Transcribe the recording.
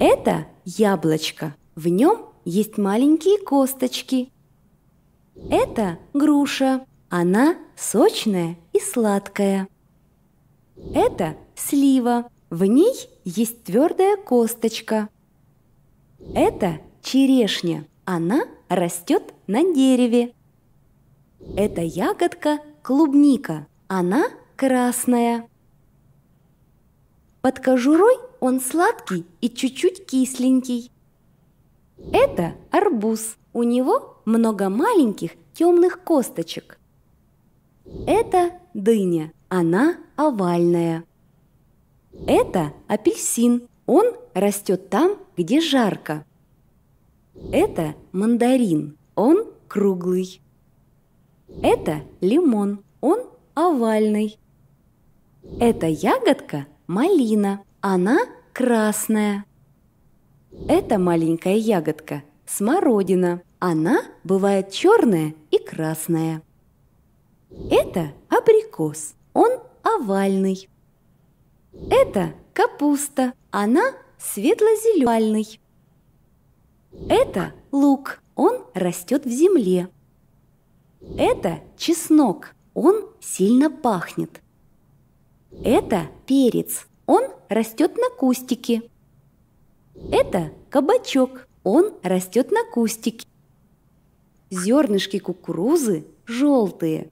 Это яблочко. В нем есть маленькие косточки. Это груша. Она сочная и сладкая. Это слива. В ней есть твердая косточка. Это черешня. Она растет на дереве. Это ягодка клубника. Она красная. Под кожурой он сладкий и чуть-чуть кисленький. Это арбуз. У него много маленьких темных косточек. Это дыня. Она овальная. Это апельсин. Он растет там, где жарко. Это мандарин. Он круглый. Это лимон. Он овальный. Это ягодка малина. Она красная. Это маленькая ягодка – смородина. Она бывает черная и красная. Это абрикос. Он овальный. Это капуста. Она светло-зеленый. Это лук. Он растет в земле. Это чеснок. Он сильно пахнет. Это перец. Он растет на кустике. Это кабачок. Он растет на кустике. Зернышки кукурузы желтые.